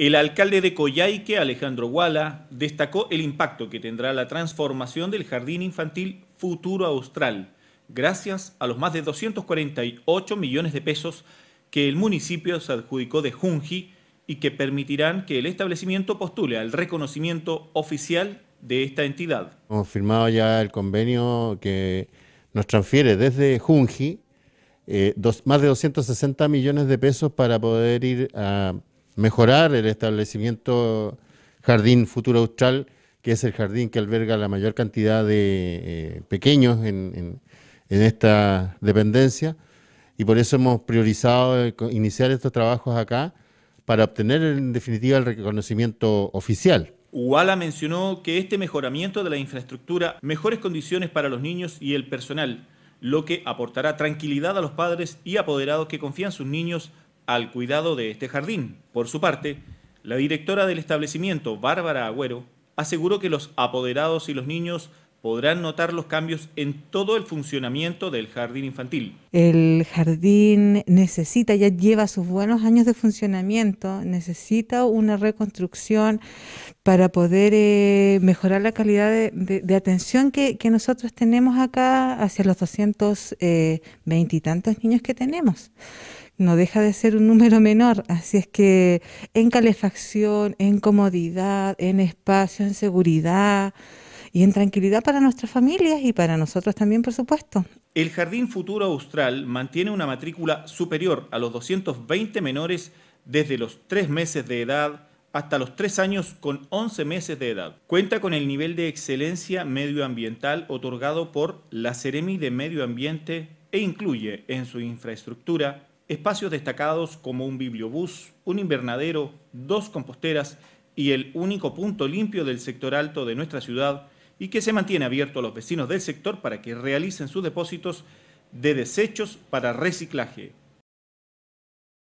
El alcalde de Coyhaique, Alejandro Guala, destacó el impacto que tendrá la transformación del Jardín Infantil Futuro Austral, gracias a los más de 248 millones de pesos que el municipio se adjudicó de Junji y que permitirán que el establecimiento postule al reconocimiento oficial de esta entidad. Hemos firmado ya el convenio que nos transfiere desde Junji eh, más de 260 millones de pesos para poder ir a mejorar el establecimiento Jardín Futuro Austral, que es el jardín que alberga la mayor cantidad de eh, pequeños en, esta dependencia. Y por eso hemos priorizado eh, iniciar estos trabajos acá para obtener en definitiva el reconocimiento oficial. Uala mencionó que este mejoramiento de la infraestructura, mejores condiciones para los niños y el personal, lo que aportará tranquilidad a los padres y apoderados que confían sus niños al cuidado de este jardín. Por su parte, la directora del establecimiento, Bárbara Agüero, aseguró que los apoderados y los niños podrán notar los cambios en todo el funcionamiento del jardín infantil. El jardín necesita, ya lleva sus buenos años de funcionamiento, necesita una reconstrucción para poder eh, mejorar la calidad de, atención que, que, nosotros tenemos acá hacia los 220 y tantos niños que tenemos no deja de ser un número menor, así es que en calefacción, en comodidad, en espacio, en seguridad, y en tranquilidad para nuestras familias y para nosotros también, por supuesto. El Jardín Futuro Austral mantiene una matrícula superior a los 220 menores desde los 3 meses de edad hasta los 3 años con 11 meses de edad. Cuenta con el nivel de excelencia medioambiental otorgado por la Ceremi de Medio Ambiente e incluye en su infraestructura espacios destacados como un bibliobús, un invernadero, dos composteras y el único punto limpio del sector alto de nuestra ciudad y que se mantiene abierto a los vecinos del sector para que realicen sus depósitos de desechos para reciclaje.